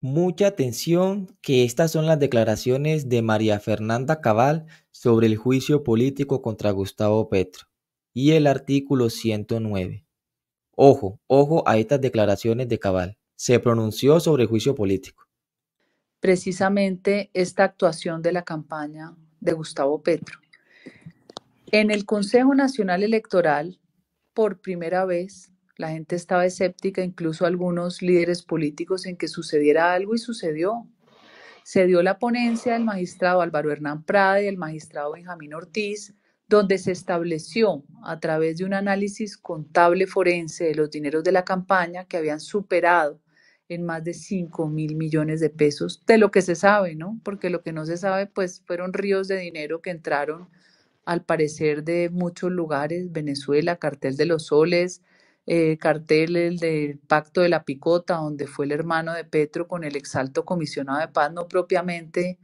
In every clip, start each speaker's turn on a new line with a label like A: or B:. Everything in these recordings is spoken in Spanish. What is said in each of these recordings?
A: Mucha atención que estas son las declaraciones de María Fernanda Cabal sobre el juicio político contra Gustavo Petro y el artículo 109. Ojo, ojo a estas declaraciones de Cabal. Se pronunció sobre juicio político.
B: Precisamente esta actuación de la campaña de Gustavo Petro. En el Consejo Nacional Electoral, por primera vez, la gente estaba escéptica, incluso algunos líderes políticos, en que sucediera algo y sucedió. Se dio la ponencia del magistrado Álvaro Hernán Prada y del magistrado Benjamín Ortiz, donde se estableció a través de un análisis contable forense de los dineros de la campaña que habían superado en más de 5 mil millones de pesos, de lo que se sabe, ¿no? Porque lo que no se sabe, pues fueron ríos de dinero que entraron al parecer de muchos lugares, Venezuela, Cartel de los Soles, eh, cartel del Pacto de la Picota, donde fue el hermano de Petro con el exalto comisionado de paz, no propiamente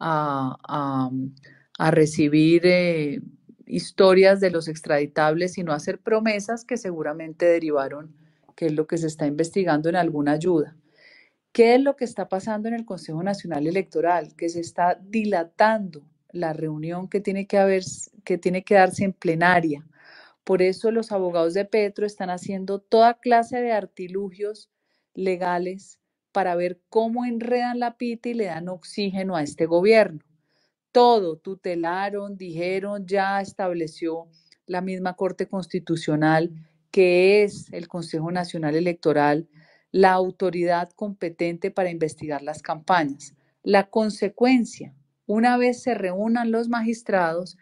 B: a, recibir eh, historias de los extraditables, sino a hacer promesas que seguramente derivaron, que es lo que se está investigando en alguna ayuda. ¿Qué es lo que está pasando en el Consejo Nacional Electoral? Que se está dilatando la reunión que tiene que, haber, que, tiene que darse en plenaria por eso los abogados de Petro están haciendo toda clase de artilugios legales para ver cómo enredan la pita y le dan oxígeno a este gobierno. Todo tutelaron, dijeron, ya estableció la misma Corte Constitucional, que es el Consejo Nacional Electoral, la autoridad competente para investigar las campañas. La consecuencia, una vez se reúnan los magistrados,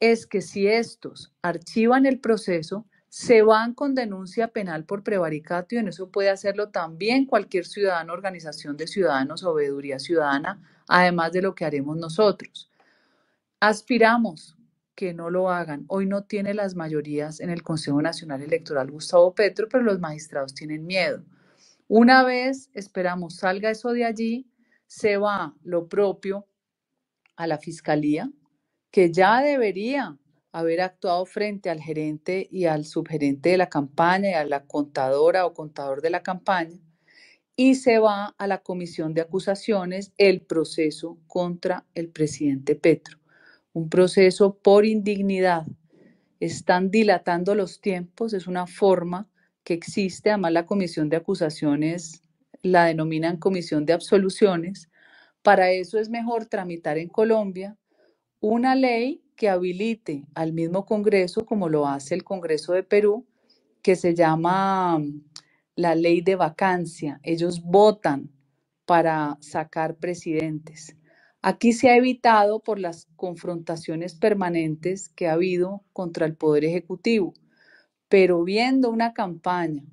B: es que si estos archivan el proceso, se van con denuncia penal por prevaricato y en eso puede hacerlo también cualquier ciudadano, organización de ciudadanos o ciudadana, además de lo que haremos nosotros. Aspiramos que no lo hagan. Hoy no tiene las mayorías en el Consejo Nacional Electoral Gustavo Petro, pero los magistrados tienen miedo. Una vez, esperamos, salga eso de allí, se va lo propio a la Fiscalía, que ya debería haber actuado frente al gerente y al subgerente de la campaña y a la contadora o contador de la campaña, y se va a la comisión de acusaciones el proceso contra el presidente Petro, un proceso por indignidad. Están dilatando los tiempos, es una forma que existe, además la comisión de acusaciones la denominan comisión de absoluciones. Para eso es mejor tramitar en Colombia una ley que habilite al mismo Congreso, como lo hace el Congreso de Perú, que se llama mm, la ley de vacancia. Ellos votan para sacar presidentes. Aquí se ha evitado por las confrontaciones permanentes que ha habido contra el Poder Ejecutivo, pero viendo una campaña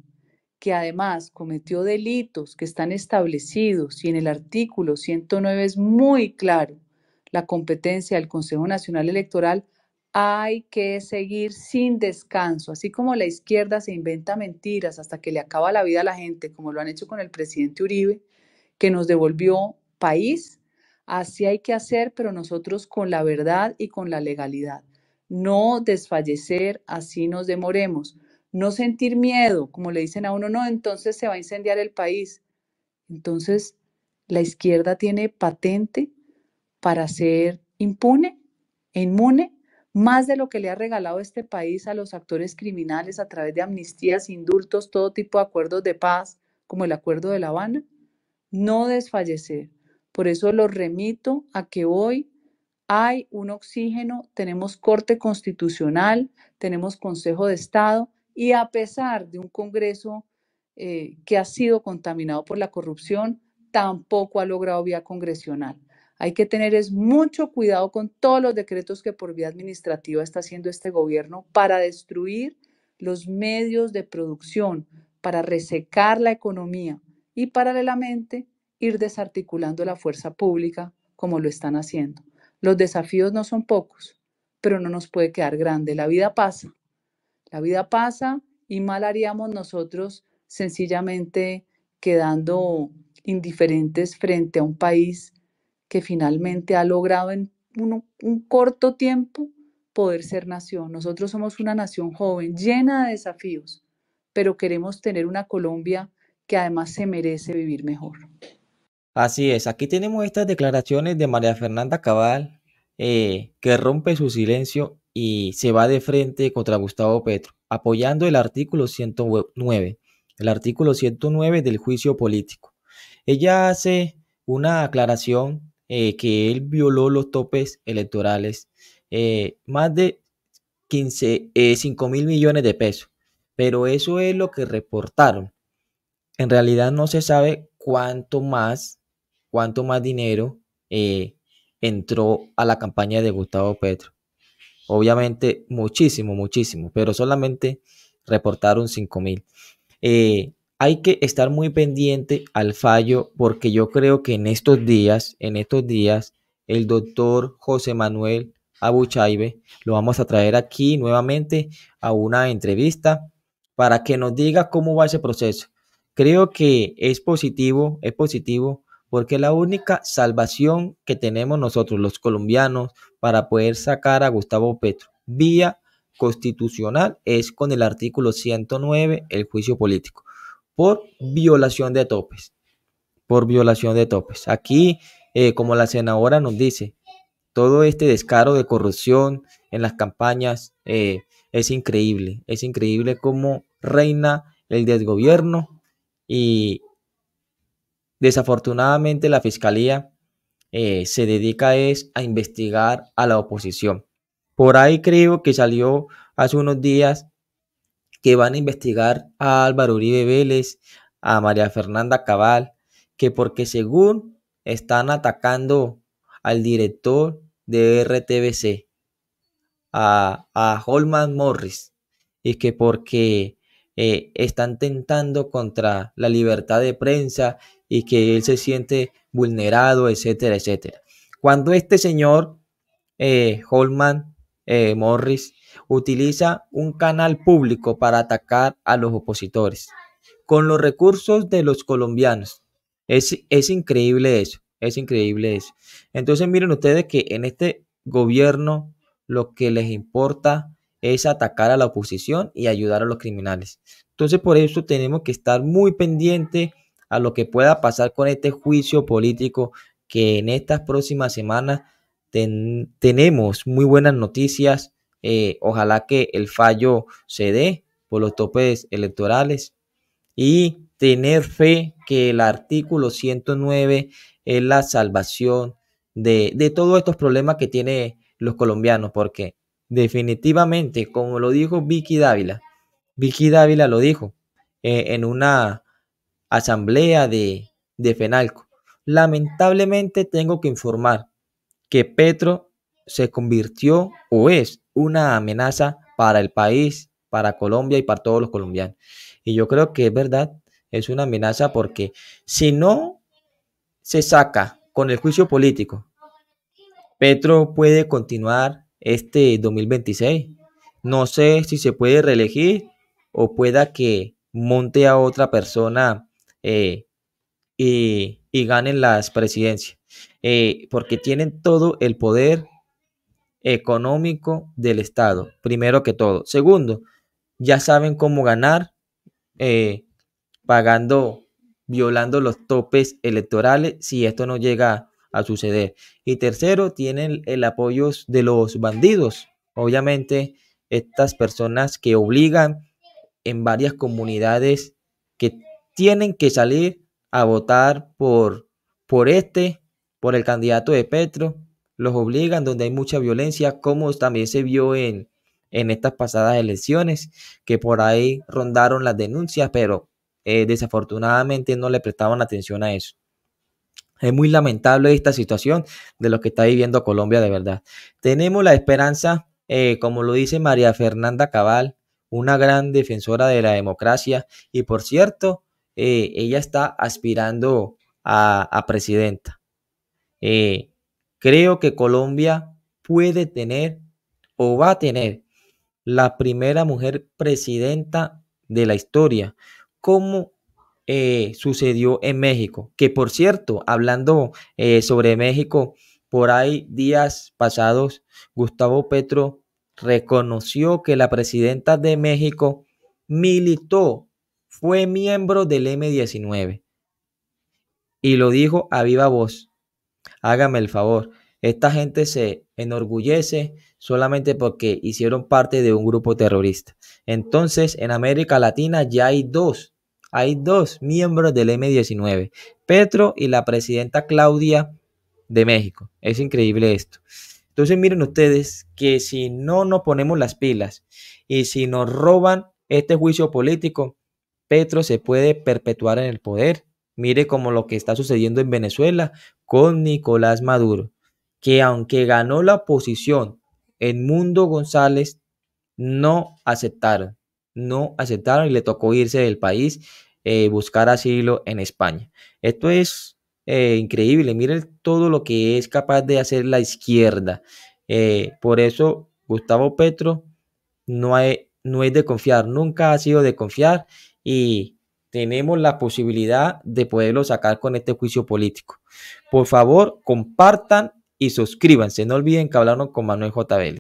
B: que además cometió delitos que están establecidos y en el artículo 109 es muy claro la competencia del Consejo Nacional Electoral, hay que seguir sin descanso, así como la izquierda se inventa mentiras hasta que le acaba la vida a la gente, como lo han hecho con el presidente Uribe, que nos devolvió país, así hay que hacer, pero nosotros con la verdad y con la legalidad. No desfallecer, así nos demoremos. No sentir miedo, como le dicen a uno, no, entonces se va a incendiar el país. Entonces, la izquierda tiene patente para ser impune e inmune más de lo que le ha regalado este país a los actores criminales a través de amnistías, indultos, todo tipo de acuerdos de paz, como el Acuerdo de La Habana? No desfallecer. Por eso lo remito a que hoy hay un oxígeno, tenemos corte constitucional, tenemos Consejo de Estado y a pesar de un Congreso eh, que ha sido contaminado por la corrupción, tampoco ha logrado vía congresional. Hay que tener es mucho cuidado con todos los decretos que por vía administrativa está haciendo este gobierno para destruir los medios de producción, para resecar la economía y paralelamente ir desarticulando la fuerza pública como lo están haciendo. Los desafíos no son pocos, pero no nos puede quedar grande. La vida pasa, la vida pasa y mal haríamos nosotros sencillamente quedando indiferentes frente a un país que finalmente ha logrado en un, corto tiempo poder ser nación. Nosotros somos una nación joven, llena de desafíos, pero queremos tener una Colombia que además se merece vivir mejor.
A: Así es, aquí tenemos estas declaraciones de María Fernanda Cabal, eh, que rompe su silencio y se va de frente contra Gustavo Petro, apoyando el artículo 109, el artículo 109 del juicio político. Ella hace una aclaración eh, que él violó los topes electorales, eh, más de 15, 5 eh, mil millones de pesos. Pero eso es lo que reportaron. En realidad no se sabe cuánto más, cuánto más dinero entró a la campaña de Gustavo Petro. Obviamente muchísimo, muchísimo, pero solamente reportaron 5 mil hay que estar muy pendiente al fallo porque yo creo que en estos días, en estos días, el doctor José Manuel Abuchaibe lo vamos a traer aquí nuevamente a una entrevista para que nos diga cómo va ese proceso. Creo que es positivo, es positivo, porque la única salvación que tenemos nosotros los colombianos para poder sacar a Gustavo Petro vía constitucional es con el artículo 109, el juicio político por violación de topes. Por violación de topes. Aquí, eh, como la senadora nos dice, todo este descaro de corrupción en las campañas eh, es increíble. Es increíble cómo reina el desgobierno y desafortunadamente la fiscalía eh, se dedica es a investigar a la oposición. Por ahí creo que salió hace unos días que van a investigar a Álvaro Uribe Vélez, a María Fernanda Cabal, que porque según están atacando al director de RTBC, a, Holman Morris, y que porque eh, están tentando contra la libertad de prensa y que él se siente vulnerado, etcétera, etcétera. Cuando este señor eh, Holman eh, Morris utiliza un canal público para atacar a los opositores con los recursos de los colombianos. Es, es increíble eso, es increíble eso. Entonces miren ustedes que en este gobierno lo que les importa es atacar a la oposición y ayudar a los criminales. Entonces por eso tenemos que estar muy pendientes a lo que pueda pasar con este juicio político que en estas próximas semanas tenemos muy buenas noticias eh, ojalá que el fallo se dé por los topes electorales y tener fe que el artículo 109 es la salvación de, todos estos problemas que tienen los colombianos, porque definitivamente, como lo dijo Vicky Dávila, Vicky Dávila lo dijo eh, en una asamblea de, de FENALCO. Lamentablemente tengo que informar que Petro se convirtió o es una amenaza para el país, para Colombia y para todos los colombianos. Y yo creo que es verdad, es una amenaza porque si no se saca con el juicio político, Petro puede continuar este 2026. No sé si se puede reelegir o pueda que monte a otra persona eh, y, ganen las presidencias, eh, porque tienen todo el poder económico del Estado, primero que todo. Segundo, ya saben cómo ganar eh, pagando, violando los topes electorales si esto no llega a suceder. Y tercero, tienen el apoyo de los bandidos. Obviamente, estas personas que obligan en varias comunidades que tienen que salir a votar por, por este, por el candidato de Petro, los obligan, donde hay mucha violencia, como también se vio en, en estas pasadas elecciones, que por ahí rondaron las denuncias, pero eh, desafortunadamente no le prestaban atención a eso. Es muy lamentable esta situación de lo que está viviendo Colombia de verdad. Tenemos la esperanza, eh, como lo dice María Fernanda Cabal, una gran defensora de la democracia y por cierto, eh, ella está aspirando a, a presidenta. Creo que Colombia puede tener o va a tener la primera mujer presidenta de la historia, como eh, sucedió en México. Que por cierto, hablando eh, sobre México, por ahí días pasados, Gustavo Petro reconoció que la presidenta de México militó, fue miembro del M19. Y lo dijo a viva voz. Hágame el favor. Esta gente se enorgullece solamente porque hicieron parte de un grupo terrorista. Entonces, en América Latina ya hay dos, hay dos miembros del M19, Petro y la presidenta Claudia de México. Es increíble esto. Entonces, miren ustedes que si no nos ponemos las pilas y si nos roban este juicio político, Petro se puede perpetuar en el poder Mire como lo que está sucediendo en Venezuela con Nicolás Maduro, que aunque ganó la en Mundo González no aceptaron, no aceptaron y le tocó irse del país, eh, buscar asilo en España. Esto es eh, increíble, miren todo lo que es capaz de hacer la izquierda. Eh, por eso Gustavo Petro no, hay, no es de confiar, nunca ha sido de confiar y tenemos la posibilidad de poderlo sacar con este juicio político. Por favor, compartan y suscríbanse. No olviden que hablaron con Manuel J.